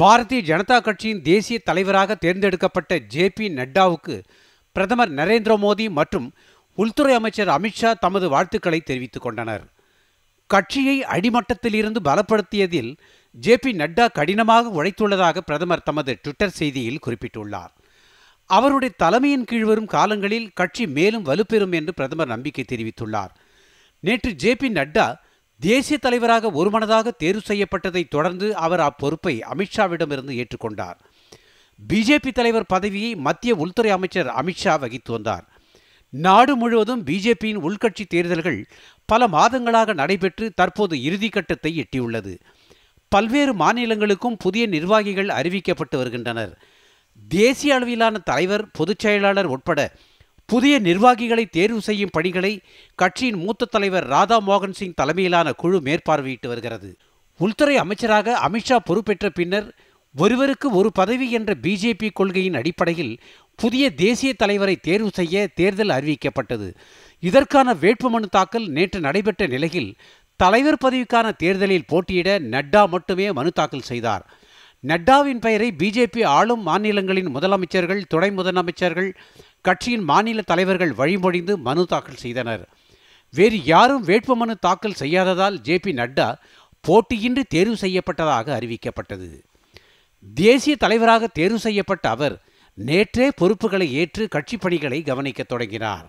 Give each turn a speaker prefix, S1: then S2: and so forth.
S1: பாரதிய ஜனதா கட்சியின் தேசிய தலைவராக தேர்ந்தெடுக்கப்பட்ட ஜே பி நட்டாவுக்கு பிரதமர் நரேந்திர மோடி மற்றும் உள்துறை அமைச்சர் அமித்ஷா தமது வாழ்த்துக்களை தெரிவித்துக் கொண்டனர் கட்சியை அடிமட்டத்திலிருந்து பலப்படுத்தியதில் ஜே பி நட்டா கடினமாக உழைத்துள்ளதாக பிரதமர் தமது ட்விட்டர் செய்தியில் குறிப்பிட்டுள்ளார் அவருடைய தலைமையின் கீழ் வரும் காலங்களில் கட்சி மேலும் வலுப்பெறும் என்று பிரதமர் நம்பிக்கை தெரிவித்துள்ளார் நேற்று ஜே பி நட்டா தேசிய தலைவராக ஒருமனதாக தேர்வு செய்யப்பட்டதை தொடர்ந்து அவர் அப்பொறுப்பை அமித்ஷாவிடமிருந்து ஏற்றுக்கொண்டார் பிஜேபி தலைவர் பதவியை மத்திய உள்துறை அமைச்சர் அமித்ஷா வகித்து வந்தார் நாடு முழுவதும் பிஜேபியின் உள்கட்சி தேர்தல்கள் பல மாதங்களாக நடைபெற்று தற்போது இறுதிக்கட்டத்தை எட்டியுள்ளது பல்வேறு மாநிலங்களுக்கும் புதிய நிர்வாகிகள் அறிவிக்கப்பட்டு வருகின்றனர் தேசிய அளவிலான தலைவர் பொதுச் செயலாளர் உட்பட புதிய நிர்வாகிகளை தேர்வு செய்யும் பணிகளை கட்சியின் மூத்த தலைவர் ராதா மோகன் சிங் தலைமையிலான குழு மேற்பார்வையிட்டு வருகிறது உள்துறை அமைச்சராக அமித்ஷா பொறுப்பேற்ற பின்னர் ஒருவருக்கு ஒரு பதவி என்ற பிஜேபி கொள்கையின் அடிப்படையில் புதிய தேசிய தலைவரை தேர்வு செய்ய தேர்தல் அறிவிக்கப்பட்டது இதற்கான வேட்புமனு தாக்கல் நேற்று நடைபெற்ற நிலையில் தலைவர் பதவிக்கான தேர்தலில் போட்டியிட நட்டா மட்டுமே மனு தாக்கல் செய்தார் நட்டாவின் பெயரை பிஜேபி ஆளும் மாநிலங்களின் முதலமைச்சர்கள் துணை முதலமைச்சர்கள் கட்சியின் மாநில தலைவர்கள் வழிமொழிந்து மனு தாக்கல் செய்தனர் வேறு யாரும் வேட்புமனு தாக்கல் செய்யாததால் ஜே பி நட்டா போட்டியின்றி தேர்வு செய்யப்பட்டதாக அறிவிக்கப்பட்டது தேசிய தலைவராக தேர்வு செய்யப்பட்ட அவர் நேற்றே பொறுப்புகளை ஏற்று கட்சி பணிகளை கவனிக்க தொடங்கினார்